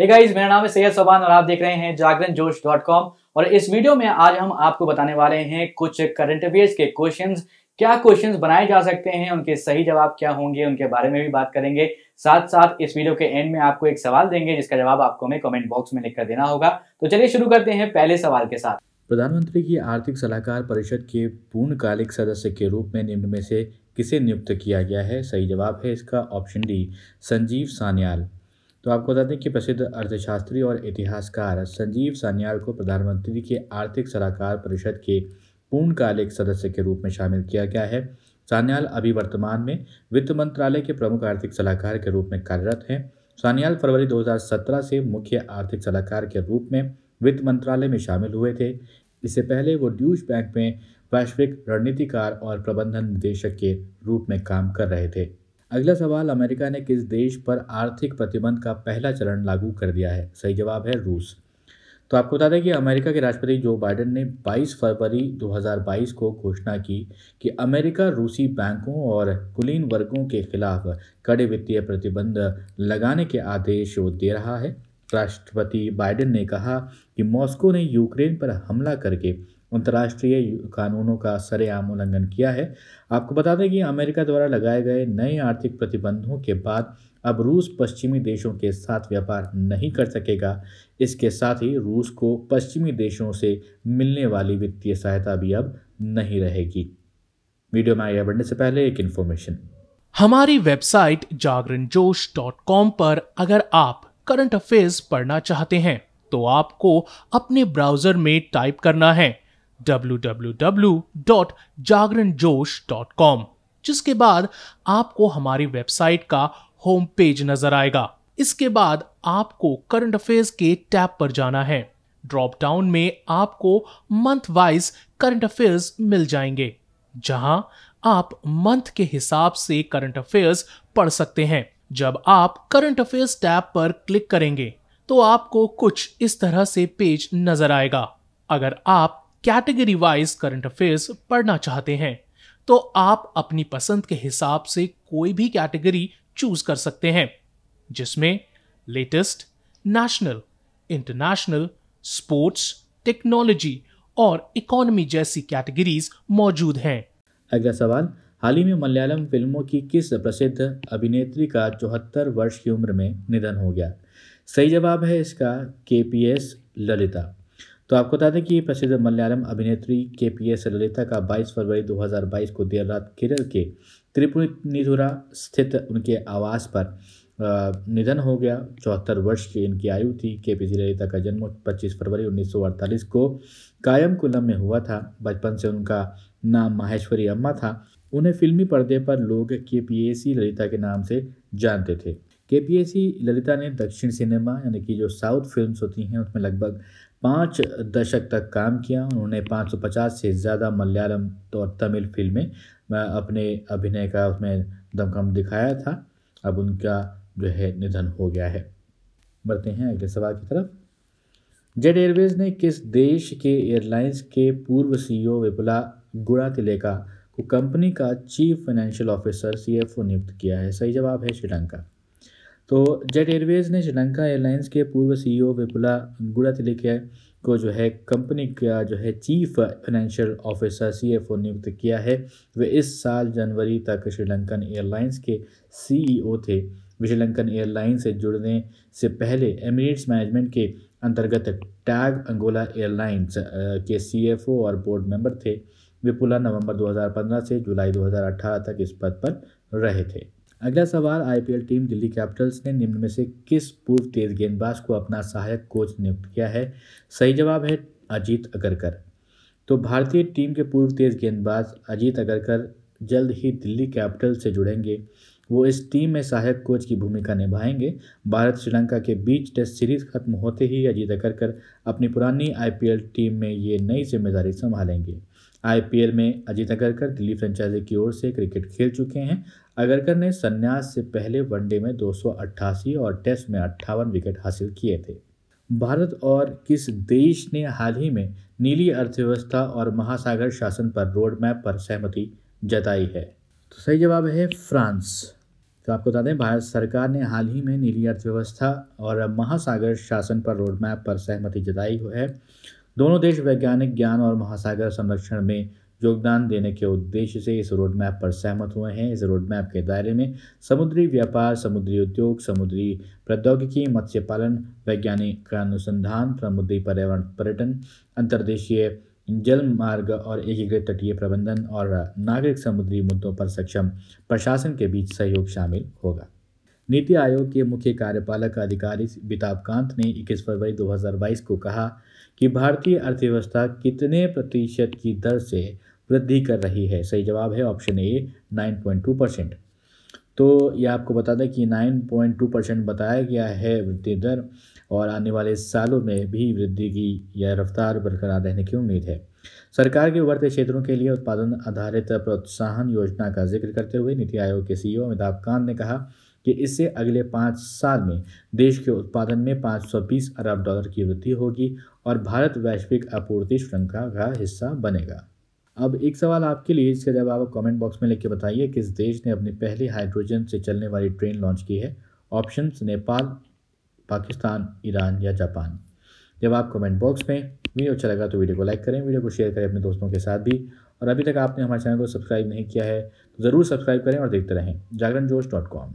hey मेरा नाम है सैयद सोबान और आप देख रहे हैं जागरण जोश डॉट कॉम और इस वीडियो में आज हम आपको बताने वाले हैं कुछ करंट अफेयर्स के क्वेश्चंस क्या क्वेश्चंस बनाए जा सकते हैं उनके सही जवाब क्या होंगे उनके बारे में भी बात करेंगे साथ साथ इस वीडियो के एंड में आपको एक सवाल देंगे जिसका जवाब आपको हमें कॉमेंट बॉक्स में लिखकर देना होगा तो चलिए शुरू करते हैं पहले सवाल के साथ प्रधानमंत्री की आर्थिक सलाहकार परिषद के पूर्णकालिक सदस्य के रूप में निम्न में से किसे नियुक्त किया गया है सही जवाब है इसका ऑप्शन डी संजीव सान्याल तो आपको बता दें कि प्रसिद्ध अर्थशास्त्री और इतिहासकार संजीव सान्याल को प्रधानमंत्री के आर्थिक सलाहकार परिषद के पूर्णकालिक सदस्य के रूप में शामिल किया गया है सान्याल अभी वर्तमान में वित्त मंत्रालय के प्रमुख आर्थिक सलाहकार के रूप में कार्यरत हैं सान्याल फरवरी 2017 से मुख्य आर्थिक सलाहकार के रूप में वित्त मंत्रालय में शामिल हुए थे इससे पहले वो ड्यूज बैंक में वैश्विक रणनीतिकार और प्रबंधन निदेशक के रूप में काम कर रहे थे अगला सवाल अमेरिका ने किस देश पर आर्थिक प्रतिबंध का पहला चरण लागू कर दिया है सही जवाब है रूस तो आपको बता दें कि अमेरिका के राष्ट्रपति जो बाइडेन ने 22 फरवरी 2022 को घोषणा की कि अमेरिका रूसी बैंकों और कुलीन वर्गों के खिलाफ कड़े वित्तीय प्रतिबंध लगाने के आदेश दे रहा है राष्ट्रपति बाइडेन ने कहा कि मॉस्को ने यूक्रेन पर हमला करके अंतर्राष्ट्रीय कानूनों का सरेआम उल्लंघन किया है आपको बता दें कि अमेरिका द्वारा लगाए गए नए आर्थिक प्रतिबंधों के बाद अब रूस पश्चिमी देशों के साथ व्यापार नहीं कर सकेगा इसके साथ ही रूस को पश्चिमी देशों से मिलने वाली वित्तीय सहायता भी अब नहीं रहेगी वीडियो में आगे बढ़ने से पहले एक इन्फॉर्मेशन हमारी वेबसाइट जागरण जोश डॉट कॉम पर अगर आप करंट अफेयर्स पढ़ना चाहते हैं तो आपको अपने ब्राउजर में टाइप करना है www.jagranjosh.com जिसके बाद आपको हमारी वेबसाइट का होम पेज नजर आएगा इसके बाद आपको करंट अफेयर्स के टैब पर जाना है ड्रॉप डाउन में आपको मंथ वाइज करंट अफेयर्स मिल जाएंगे जहां आप मंथ के हिसाब से करंट अफेयर्स पढ़ सकते हैं जब आप करंट अफेयर्स टैब पर क्लिक करेंगे तो आपको कुछ इस तरह से पेज नजर आएगा अगर आप कैटेगरी वाइज करंट अफेयर्स पढ़ना चाहते हैं तो आप अपनी पसंद के हिसाब से कोई भी कैटेगरी चूज कर सकते हैं जिसमें latest national international sports technology और इकोनॉमी जैसी कैटेगरीज मौजूद हैं अगला सवाल हाल ही में मलयालम फिल्मों की किस प्रसिद्ध अभिनेत्री का चौहत्तर वर्ष की उम्र में निधन हो गया सही जवाब है इसका के पी एस ललिता तो आपको बता दें कि प्रसिद्ध मलयालम अभिनेत्री के पी एस ललिता का 22 फरवरी 2022 को देर रात केरल के त्रिपुनिधुरा स्थित उनके आवास पर निधन हो गया चौहत्तर वर्ष की इनकी आयु थी के पी ललिता का जन्म 25 फरवरी 1948 को कायमकुलम में हुआ था बचपन से उनका नाम माहेश्वरी अम्मा था उन्हें फिल्मी पर्दे पर लोग के पी ए सी ललिता के नाम से जानते थे के पी ए सी ललिता ने दक्षिण सिनेमा यानी कि जो साउथ फिल्म्स होती हैं उसमें लगभग पाँच दशक तक काम किया उन्होंने 550 से ज़्यादा मलयालम तो और तमिल फिल्में अपने अभिनय का उसमें दमखम दिखाया था अब उनका जो है निधन हो गया है बढ़ते हैं अगले सवाल की तरफ जेड एयरवेज ने किस देश के एयरलाइंस के पूर्व सीईओ विपुला गुड़ा तिलेका को कंपनी का चीफ फाइनेंशियल ऑफिसर सीएफओ नियुक्त किया है सही जवाब है श्रीलंका तो जेट एयरवेज ने श्रीलंका एयरलाइंस के पूर्व सीईओ e विपुला गुड़ा तिलिकिया को जो है कंपनी का जो है चीफ फाइनेंशियल ऑफिसर सीएफओ नियुक्त किया है वे इस साल जनवरी तक श्रीलंकन एयरलाइंस के सीईओ e थे वे श्रीलंकन एयरलाइंस से जुड़ने से पहले एमिरेट्स मैनेजमेंट के अंतर्गत टैग अंगोला एयरलाइंस के सीएफओ और बोर्ड मेंबर थे विपुला नवंबर 2015 से जुलाई 2018 तक इस पद पर रहे थे अगला सवाल आईपीएल टीम दिल्ली कैपिटल्स ने निम्न में से किस पूर्व तेज गेंदबाज को अपना सहायक कोच नियुक्त किया है सही जवाब है अजीत अगरकर तो भारतीय टीम के पूर्व तेज गेंदबाज अजीत अगरकर जल्द ही दिल्ली कैपिटल्स से जुड़ेंगे वो इस टीम में सहायक कोच की भूमिका निभाएंगे भारत श्रीलंका के बीच टेस्ट सीरीज खत्म होते ही अजीत अगरकर अपनी पुरानी आईपीएल टीम में ये नई जिम्मेदारी संभालेंगे आईपीएल में अजीत अगरकर दिल्ली फ्रेंचाइजी की ओर से क्रिकेट खेल चुके हैं अगरकर ने संन्यास से पहले वनडे में दो और टेस्ट में अट्ठावन विकेट हासिल किए थे भारत और किस देश ने हाल ही में नीली अर्थव्यवस्था और महासागर शासन पर रोड मैप पर सहमति जताई है तो सही जवाब है फ्रांस तो आपको बता दें भारत सरकार ने हाल ही में नीली अर्थव्यवस्था और महासागर शासन पर रोड मैप पर सहमति जताई है दोनों देश वैज्ञानिक ज्ञान और महासागर संरक्षण में योगदान देने के उद्देश्य से इस रोड मैप पर सहमत हुए हैं इस रोड मैप के दायरे में समुद्री व्यापार समुद्री उद्योग समुद्री प्रौद्योगिकी मत्स्य पालन वैज्ञानिक अनुसंधान समुद्री पर्यावरण पर्यटन अंतर्देशीय जल मार्ग और एकीकृत तटीय प्रबंधन और नागरिक समुद्री मुद्दों पर सक्षम प्रशासन के बीच सहयोग शामिल होगा नीति आयोग के मुख्य कार्यपालक अधिकारी बिताब कांत ने 21 फरवरी 2022 को कहा कि भारतीय अर्थव्यवस्था कितने प्रतिशत की दर से वृद्धि कर रही है सही जवाब है ऑप्शन ए 9.2 परसेंट तो यह आपको बता दें कि 9.2 परसेंट बताया गया है वृद्धि दर और आने वाले सालों में भी वृद्धि की यह रफ्तार बरकरार रहने की उम्मीद है सरकार के उभरते क्षेत्रों के लिए उत्पादन आधारित प्रोत्साहन योजना का जिक्र करते हुए नीति आयोग के सीईओ e अमिताभ कांत ने कहा कि इससे अगले पाँच साल में देश के उत्पादन में 520 अरब डॉलर की वृद्धि होगी और भारत वैश्विक आपूर्ति श्रृंखला का हिस्सा बनेगा अब एक सवाल आपके लिए इसका जवाब आप कमेंट बॉक्स में लिख के बताइए किस देश ने अपनी पहली हाइड्रोजन से चलने वाली ट्रेन लॉन्च की है ऑप्शन नेपाल पाकिस्तान ईरान या जापान जब आप कमेंट बॉक्स में वीडियो अच्छा लगा तो वीडियो को लाइक करें वीडियो को शेयर करें अपने दोस्तों के साथ भी और अभी तक आपने हमारे चैनल को सब्सक्राइब नहीं किया है तो ज़रूर सब्सक्राइब करें और देखते रहें जागरण जोश डॉट कॉम